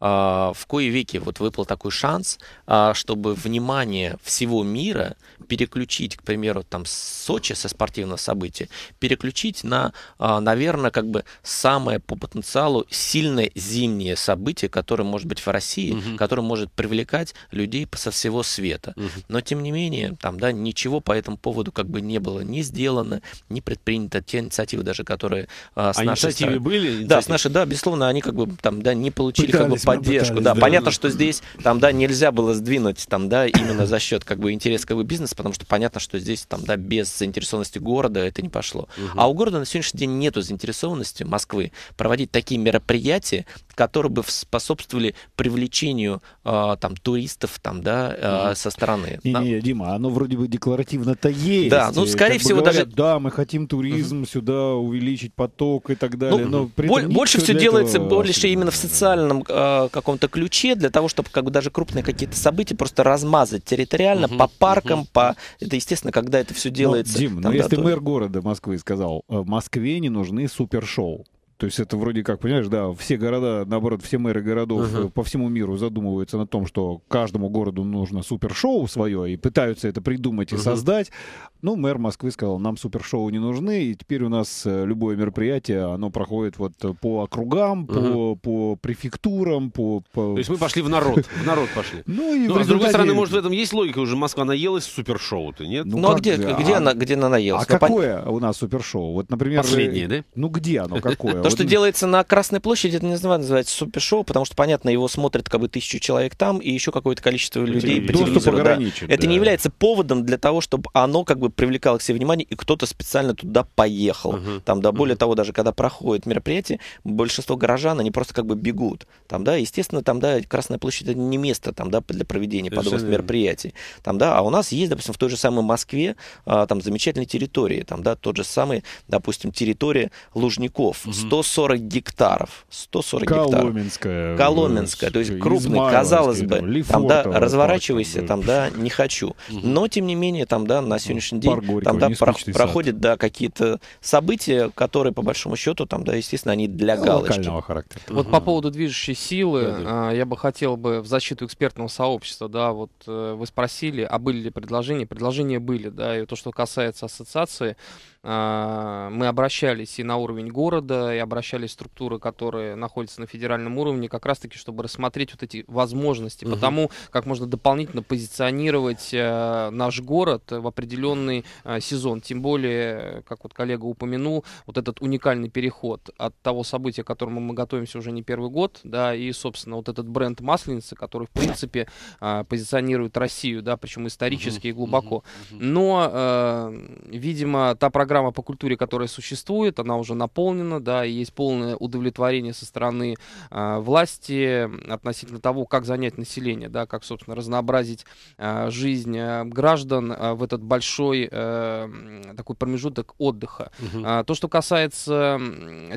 А, в кои веки вот выпал такой шанс, а, чтобы внимание всего мира переключить, к примеру, там Сочи со спортивного события, переключить на, а, наверное, как бы самое по потенциалу сильное зимнее событие, которое может быть в России, угу. которое может привлекать людей со всего света. Угу. Но тем не менее, там, да, ничего по этому поводу как бы не было не сделано, не предпринято те инициативы даже, которые с а нашей инициативы стороны... были? Инициативы? Да, с нашей, да, безусловно, они как бы там, да, не получили Пытались как бы поддержку, да. Понятно, что здесь там, да, нельзя было сдвинуть там, да, именно за счет как бы интереса как бы бизнеса, потому что понятно, что здесь там, да, без заинтересованности города это не пошло. Угу. А у города на сегодняшний день нету заинтересованности Москвы проводить такие мероприятия, которые бы способствовали привлечению э, там, туристов там, да, э, со стороны. Не, не, Дима, оно вроде бы декларативно-то есть. Да, ну, скорее как всего, бы говорят, даже... Да, мы хотим туризм угу. сюда увеличить поток и так ну, далее. Ну, но боль, больше все делается этого... больше именно в социальном э, каком-то ключе, для того, чтобы как бы даже крупные какие-то события просто размазать территориально угу, по паркам, угу. по... Это, естественно, когда это все ну, делается... Ну, Дим, там, ну, да, если то... мэр города Москвы сказал, «Э, в Москве не нужны супершоу, то есть это вроде как, понимаешь, да, все города, наоборот, все мэры городов uh-huh. по всему миру задумываются на том, что каждому городу нужно супершоу свое, и пытаются это придумать и uh-huh. создать. Ну, мэр Москвы сказал, нам супершоу не нужны, и теперь у нас э, любое мероприятие, оно проходит вот э, по округам, uh-huh. по, по префектурам, по, по... То есть мы пошли в народ, в народ пошли. Ну, и ну, а с другой стороны, может, в этом есть логика, уже Москва наелась супершоу-то, нет? Ну, ну а где, где, а она, где она наелась? А ну, какое у нас супершоу? Вот, например... Последнее, да? Ну, где оно, какое? то, что делается на Красной площади, это не называется, называется супершоу, потому что, понятно, его смотрят как бы тысячу человек там и еще какое-то количество людей по телевизору. Да. Это да. не является поводом для того, чтобы оно как бы привлекало к себе внимание, и кто-то специально туда поехал. Угу. Там, да, более угу. того, даже когда проходит мероприятие, большинство горожан, они просто как бы бегут. Там, да, естественно, там, да, Красная площадь это не место там, да, для проведения подобных мероприятий. Там, да, а у нас есть, допустим, в той же самой Москве а, там замечательные территории, там, да, тот же самый, допустим, территория Лужников, угу. 100 140 гектаров. 140 Коломенская. Гектаров. Коломенская. То есть крупный, казалось бы. Там, там да, разворачивайся, парк, там, да, не хочу. Но, тем не менее, там, да, на сегодняшний ну, день Горького, там, да, про- проходят, да, какие-то события, которые, по большому счету, там, да, естественно, они для ну, галочки. характера. Вот угу. по поводу движущей силы, да, а, я бы хотел бы в защиту экспертного сообщества, да, вот э, вы спросили, а были ли предложения? Предложения были, да, и то, что касается ассоциации, а, мы обращались и на уровень города, и обращались структуры, которые находятся на федеральном уровне, как раз-таки, чтобы рассмотреть вот эти возможности, угу. потому как можно дополнительно позиционировать э, наш город в определенный э, сезон. Тем более, как вот коллега упомянул, вот этот уникальный переход от того события, к которому мы готовимся уже не первый год, да, и, собственно, вот этот бренд масленицы, который, в принципе, э, позиционирует Россию, да, причем исторически угу. и глубоко. Угу. Но, видимо, та программа, программа по культуре, которая существует, она уже наполнена, да, и есть полное удовлетворение со стороны э, власти относительно того, как занять население, да, как, собственно, разнообразить э, жизнь а, граждан э, в этот большой э, такой промежуток отдыха. Угу. Э, то, что касается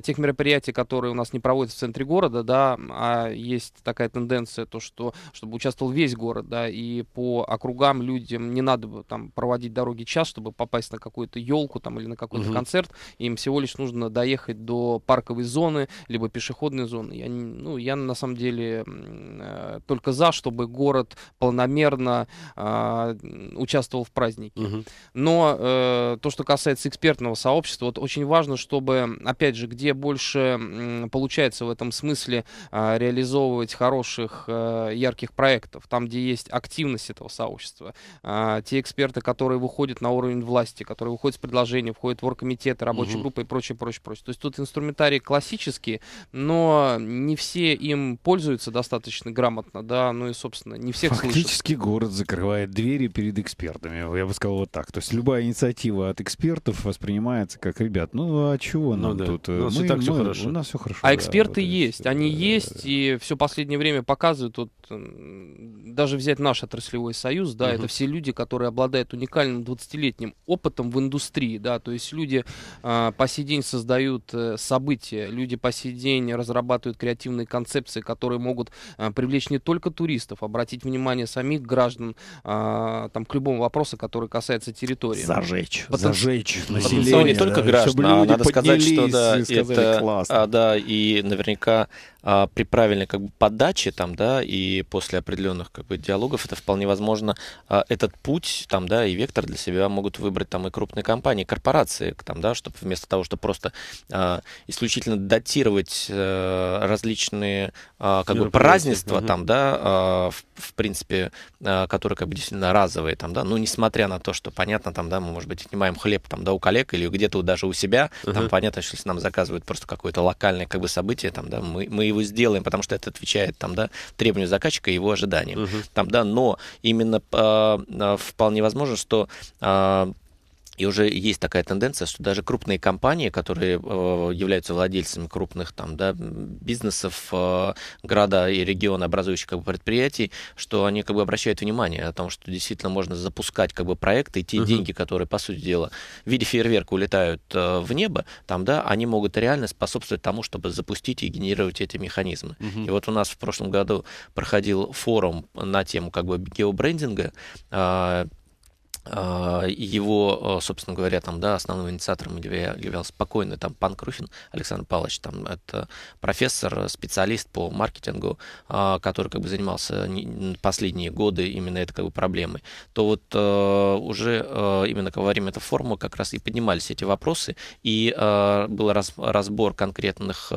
тех мероприятий, которые у нас не проводятся в центре города, да, а есть такая тенденция, то, что, чтобы участвовал весь город, да, и по округам людям не надо бы там проводить дороги час, чтобы попасть на какую-то елку там или или на какой-то угу. концерт, им всего лишь нужно доехать до парковой зоны, либо пешеходной зоны. Я, ну, я на самом деле э, только за, чтобы город полномерно э, участвовал в празднике. Угу. Но э, то, что касается экспертного сообщества, вот очень важно, чтобы, опять же, где больше э, получается в этом смысле э, реализовывать хороших, э, ярких проектов, там, где есть активность этого сообщества, э, те эксперты, которые выходят на уровень власти, которые выходят с предложением, нее входят оргкомитеты, рабочие угу. группы и прочее, прочее, прочее. То есть тут инструментарий классический, но не все им пользуются достаточно грамотно, да, ну и, собственно, не всех Фактически слышат. город закрывает двери перед экспертами, я бы сказал вот так. То есть любая инициатива от экспертов воспринимается как, ребят, ну а чего ну нам ну, да. тут? У э, нас мы, так мы, все хорошо. У нас все хорошо. А да, эксперты вот, есть, они да, э, есть, да, да. и все последнее время показывают, вот даже взять наш отраслевой союз, да, угу. это все люди, которые обладают уникальным 20-летним опытом в индустрии, да, то есть люди э, по сей день создают э, события, люди по сей день разрабатывают креативные концепции, которые могут э, привлечь не только туристов, обратить внимание самих граждан э, там, к любому вопросу, который касается территории. Зажечь, Потен... зажечь население. Ну, не только граждан, а надо сказать, что да, это, а, да, и наверняка а, при правильной как бы, подаче там, да, и после определенных как бы, диалогов это вполне возможно, а, этот путь там, да, и вектор для себя могут выбрать там и крупные компании, корпорации, там, да, чтобы вместо того, чтобы просто а, исключительно датировать а, различные а, как бы празднества угу. там, да, а, в, в принципе, а, которые как бы действительно разовые там, да, ну, несмотря на то, что понятно там, да, мы, может быть, отнимаем хлеб там, да, у коллег или где-то даже у себя, угу. там, понятно, что если нам заказывают просто какое-то локальное как бы событие там, да, мы, мы его сделаем, потому что это отвечает там, да, требованию заказчика и его ожиданиям. Угу. Там, да, но именно э, вполне возможно, что э, и уже есть такая тенденция, что даже крупные компании, которые э, являются владельцами крупных там, да, бизнесов, э, города и региона, образующих как бы, предприятий, что они как бы обращают внимание о том, что действительно можно запускать как бы проекты, и те uh-huh. деньги, которые, по сути дела, в виде фейерверка улетают э, в небо, там, да, они могут реально способствовать тому, чтобы запустить и генерировать эти механизмы. Uh-huh. И вот у нас в прошлом году проходил форум на тему как бы геобрендинга, э, а, его, э, собственно говоря, там, да, основным инициатором являлся спокойный там Пан Круфин Александр Павлович, там, это профессор, специалист по маркетингу, а, который, как бы, занимался последние годы именно этой, как бы, проблемой, то вот э, уже э, именно во время этого форума как раз и поднимались эти вопросы, и был разбор конкретных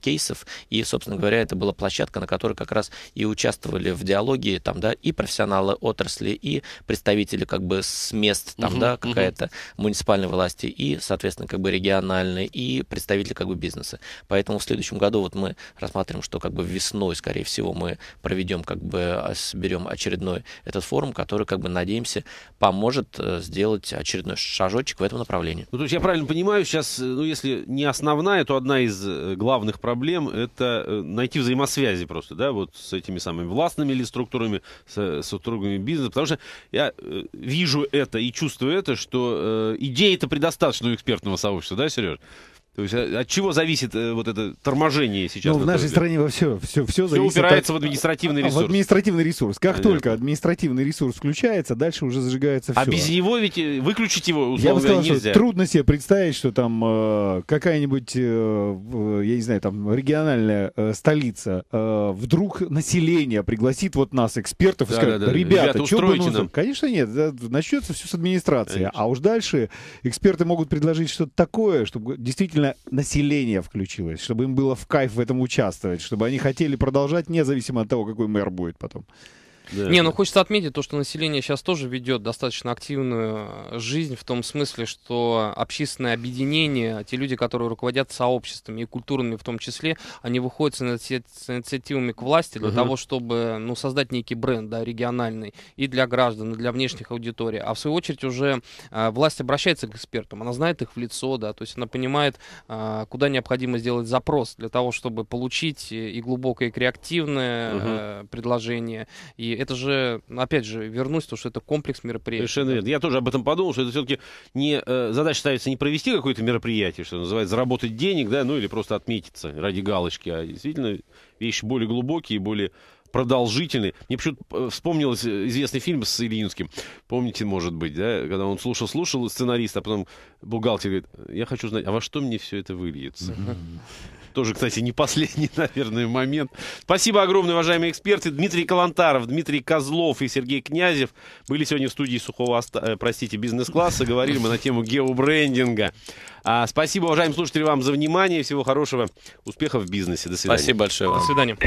кейсов, и, собственно говоря, это была площадка, на которой как раз и участвовали в диалоге, там, да, и профессионалы отрасли, и представители, как как бы с мест там, угу, да, какая-то угу. муниципальной власти и, соответственно, как бы региональной, и представители как бы бизнеса. Поэтому в следующем году вот мы рассматриваем, что как бы весной, скорее всего, мы проведем, как бы а, соберем очередной этот форум, который, как бы, надеемся, поможет э, сделать очередной шажочек в этом направлении. Ну, то есть я правильно понимаю, сейчас, э, ну, если не основная, то одна из э, главных проблем — это найти взаимосвязи просто, да, вот с этими самыми властными или структурами, с, с структурами бизнеса, потому что я вижу это и чувствую это, что э, идеи-то предостаточно у экспертного сообщества, да, Сереж? То есть э, от чего зависит э, вот это торможение сейчас? Ну, в нашей стране во все, все, все, все упирается от, а, в административный ресурс. В административный ресурс. Как Понятно. только административный ресурс включается, дальше уже зажигается все. А без него ведь э, выключить его условно, Я бы сказал, нельзя. Что трудно себе представить, что там э, какая-нибудь, э, я не знаю, там региональная э, столица э, вдруг население пригласит вот нас, экспертов, да, и скажет, да, да, ребята, ребята что бы нужно? Конечно нет, да, начнется все с администрации. Конечно. А уж дальше эксперты могут предложить что-то такое, чтобы действительно именно население включилось, чтобы им было в кайф в этом участвовать, чтобы они хотели продолжать, независимо от того, какой мэр будет потом. Да. Не, ну хочется отметить то, что население сейчас тоже ведет достаточно активную э, жизнь в том смысле, что общественное объединение, те люди, которые руководят сообществами и культурными в том числе, они выходят с, иници... с инициативами к власти для угу. того, чтобы ну, создать некий бренд да, региональный и для граждан, и для внешних аудиторий. А в свою очередь уже э, власть обращается к экспертам, она знает их в лицо, да, то есть она понимает, э, куда необходимо сделать запрос для того, чтобы получить и глубокое, и креативное угу. э, предложение, и это же, ну, опять же, вернусь, то, что это комплекс мероприятий. Совершенно верно. Я тоже об этом подумал, что это все-таки не, э, задача ставится не провести какое-то мероприятие, что называется, заработать денег, да, ну или просто отметиться ради галочки, а действительно вещи более глубокие, более продолжительные. Мне почему-то э, вспомнилось э, известный фильм с Ильинским. Помните, может быть, да? Когда он слушал-слушал сценариста, а потом бухгалтер говорит, я хочу знать, а во что мне все это выльется? Тоже, кстати, не последний, наверное, момент. Спасибо огромное, уважаемые эксперты. Дмитрий Калантаров, Дмитрий Козлов и Сергей Князев были сегодня в студии сухого, э, простите, бизнес-класса. Говорили мы на тему геобрендинга. А, спасибо, уважаемые слушатели, вам за внимание. Всего хорошего. Успехов в бизнесе. До свидания. Спасибо большое. До свидания.